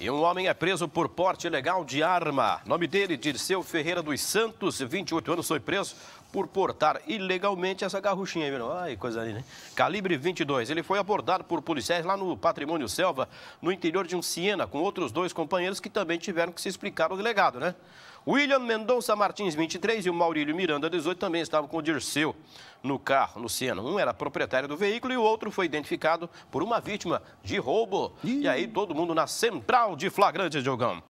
E um homem é preso por porte ilegal de arma. Nome dele, Dirceu Ferreira dos Santos, 28 anos, foi preso por portar ilegalmente essa garruchinha, viu? Ai, coisa linda, né? Calibre 22. Ele foi abordado por policiais lá no Patrimônio Selva, no interior de um Siena, com outros dois companheiros que também tiveram que se explicar o delegado, né? William Mendonça Martins, 23, e o Maurílio Miranda, 18, também estavam com o Dirceu no carro, no Sena. Um era proprietário do veículo e o outro foi identificado por uma vítima de roubo. Ih. E aí todo mundo na central de flagrantes, jogão.